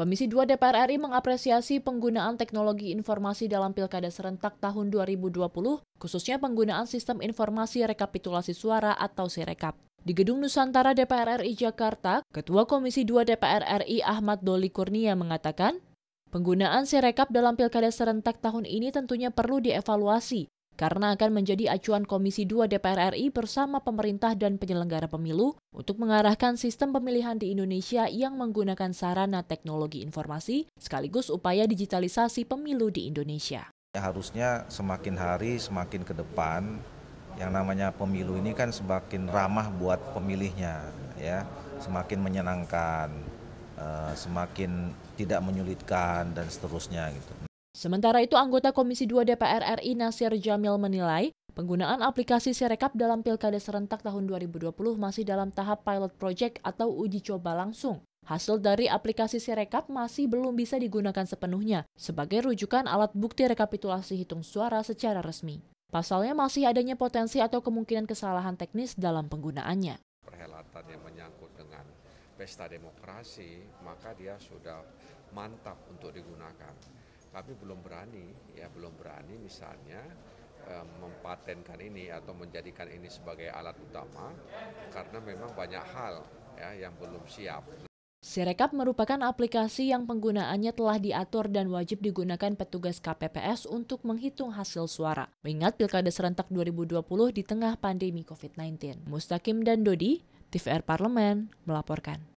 Komisi 2 DPR RI mengapresiasi penggunaan teknologi informasi dalam Pilkada serentak tahun 2020, khususnya penggunaan sistem informasi rekapitulasi suara atau Sirekap. Di Gedung Nusantara DPR RI Jakarta, Ketua Komisi 2 DPR RI Ahmad Doli Kurnia mengatakan, penggunaan Sirekap dalam Pilkada serentak tahun ini tentunya perlu dievaluasi karena akan menjadi acuan Komisi 2 DPR RI bersama pemerintah dan penyelenggara pemilu untuk mengarahkan sistem pemilihan di Indonesia yang menggunakan sarana teknologi informasi sekaligus upaya digitalisasi pemilu di Indonesia. Ya, harusnya semakin hari semakin ke depan yang namanya pemilu ini kan semakin ramah buat pemilihnya ya, semakin menyenangkan, eh, semakin tidak menyulitkan dan seterusnya gitu. Sementara itu, anggota Komisi 2 DPR RI Nasir Jamil menilai penggunaan aplikasi Sirekap dalam Pilkada Serentak tahun 2020 masih dalam tahap pilot project atau uji coba langsung. Hasil dari aplikasi Sirekap masih belum bisa digunakan sepenuhnya sebagai rujukan alat bukti rekapitulasi hitung suara secara resmi. Pasalnya masih adanya potensi atau kemungkinan kesalahan teknis dalam penggunaannya. Perhelatan yang menyangkut dengan pesta demokrasi, maka dia sudah mantap untuk digunakan tapi belum berani ya belum berani misalnya eh, mempatenkan ini atau menjadikan ini sebagai alat utama karena memang banyak hal ya yang belum siap. Sirekap merupakan aplikasi yang penggunaannya telah diatur dan wajib digunakan petugas KPPS untuk menghitung hasil suara. Mengingat Pilkada serentak 2020 di tengah pandemi COVID-19. Mustakim dan Dodi, TVR Parlemen, melaporkan.